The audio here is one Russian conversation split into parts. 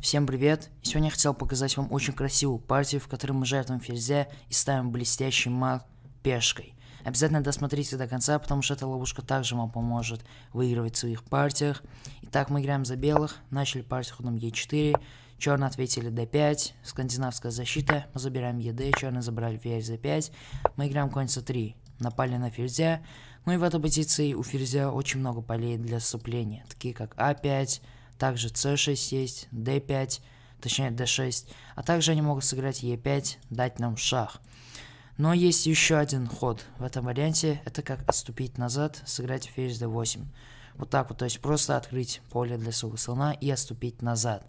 Всем привет! сегодня я хотел показать вам очень красивую партию, в которой мы жертвуем ферзя и ставим блестящий мат пешкой. Обязательно досмотрите до конца, потому что эта ловушка также вам поможет выигрывать в своих партиях. Итак, мы играем за белых, начали партию ходом Е4, черные ответили d5, скандинавская защита, мы забираем ЕД, черные забрали ферзь d5, мы играем конь c3, напали на ферзя, ну и в этой позиции у ферзя очень много полей для сцепления, такие как А5, также c6 есть, d5, точнее d6. А также они могут сыграть e5, дать нам шах. Но есть еще один ход в этом варианте. Это как отступить назад, сыграть ферзь d8. Вот так вот, то есть просто открыть поле для своего слона и отступить назад.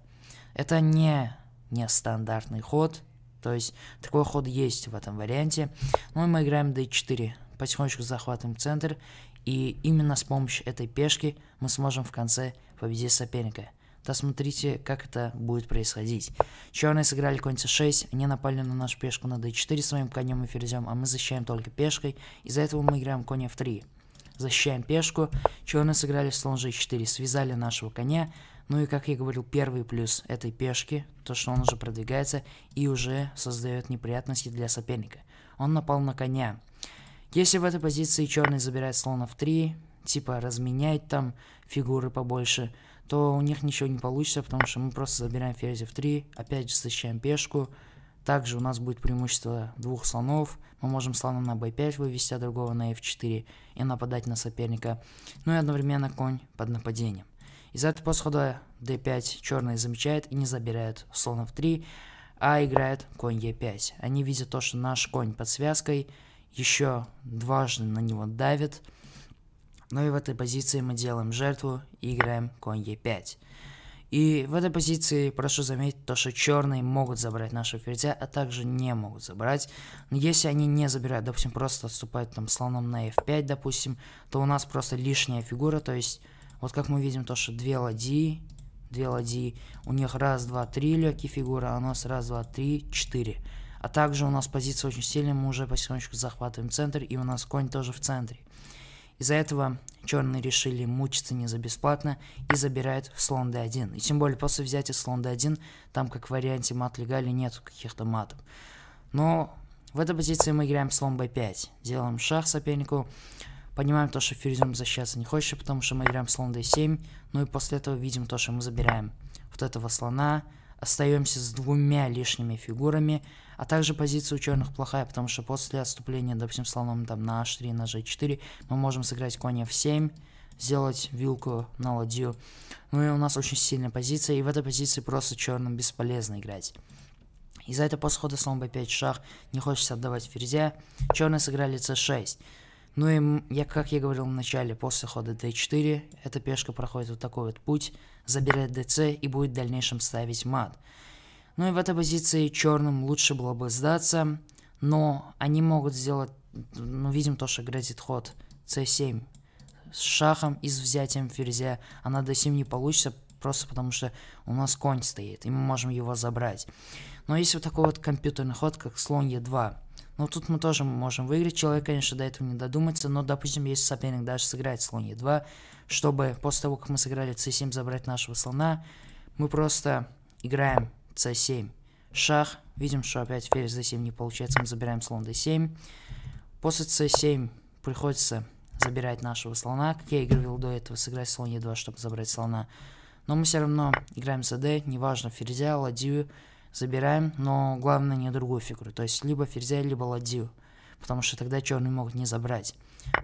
Это не нестандартный ход, то есть такой ход есть в этом варианте. Ну и мы играем d4, потихонечку захватываем центр, и именно с помощью этой пешки мы сможем в конце победит соперника. Да смотрите, как это будет происходить. Черные сыграли конь c6, они напали на нашу пешку на d4 своим конем и ферзем, а мы защищаем только пешкой. Из-за этого мы играем конь f3. Защищаем пешку, черные сыграли слон g4, связали нашего коня. Ну и, как я говорил, первый плюс этой пешки, то, что он уже продвигается и уже создает неприятности для соперника. Он напал на коня. Если в этой позиции черный забирает слон f3, типа разменять там фигуры побольше, то у них ничего не получится, потому что мы просто забираем ферзь f3, опять же защищаем пешку. Также у нас будет преимущество двух слонов. Мы можем слона на b5 вывести, а другого на f4 и нападать на соперника. Ну и одновременно конь под нападением. Из-за этого исхода d5 черные замечают и не забирают слона f3, а играет конь e5. Они видят то, что наш конь под связкой еще дважды на него давит, но ну и в этой позиции мы делаем жертву и играем конь Е5. И в этой позиции прошу заметить то, что черные могут забрать нашего ферзя, а также не могут забрать. Но если они не забирают, допустим, просто отступают там слоном на f5, допустим, то у нас просто лишняя фигура, то есть вот как мы видим то, что две ладьи, две ладьи, у них раз, два, три легкие фигуры, а у нас раз, два, три, четыре. А также у нас позиция очень сильная, мы уже потихонечку захватываем центр, и у нас конь тоже в центре. Из-за этого черные решили мучиться не за бесплатно и забирают слон d1. И тем более после взятия слон d1, там как в варианте мат легали нет каких-то матов. Но в этой позиции мы играем слон b5, делаем шах сопернику, понимаем то, что ферзем защищаться не хочет, потому что мы играем слон d7, ну и после этого видим то, что мы забираем вот этого слона, остаемся с двумя лишними фигурами, а также позиция у черных плохая, потому что после отступления, допустим, слоном там на h3, на g4, мы можем сыграть конь f7, сделать вилку на ладью. Ну и у нас очень сильная позиция, и в этой позиции просто черным бесполезно играть. Из-за этого после хода слон b5 шах, не хочется отдавать ферзя. Черные сыграли c6. Ну и, я, как я говорил в начале, после хода d4 эта пешка проходит вот такой вот путь, забирает dc и будет в дальнейшем ставить мат. Ну и в этой позиции черным лучше было бы сдаться, но они могут сделать, ну видим то, что грозит ход c7 с шахом и с взятием ферзя, а на d7 не получится, просто потому что у нас конь стоит, и мы можем его забрать. Но есть вот такой вот компьютерный ход, как слон e2. Но ну, тут мы тоже можем выиграть. Человек, конечно, до этого не додумается, но, допустим, если соперник даже сыграет слон Е2, чтобы после того, как мы сыграли c7, забрать нашего слона, мы просто играем c7. Шах. Видим, что опять ферзь d7 не получается, мы забираем слон d7. После c7 приходится забирать нашего слона, как я играл до этого, сыграть слон e2, чтобы забрать слона. Но мы все равно играем за d, неважно, ферзя, ладью, забираем, но главное не другую фигуру. То есть либо ферзя, либо ладью. Потому что тогда черный могут не забрать.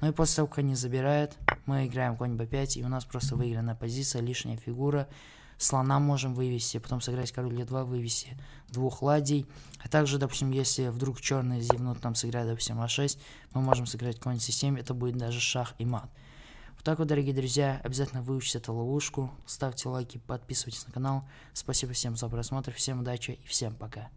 Ну и после того, как они забирают, мы играем конь b5, и у нас просто выигранная позиция, лишняя фигура. Слона можем вывести, потом сыграть король e2, вывести двух ладей. А также, допустим, если вдруг черные зевнут, там сыграть, допустим, а6, мы можем сыграть конь c7, это будет даже шах и мат так вот, дорогие друзья, обязательно выучите эту ловушку, ставьте лайки, подписывайтесь на канал. Спасибо всем за просмотр, всем удачи и всем пока.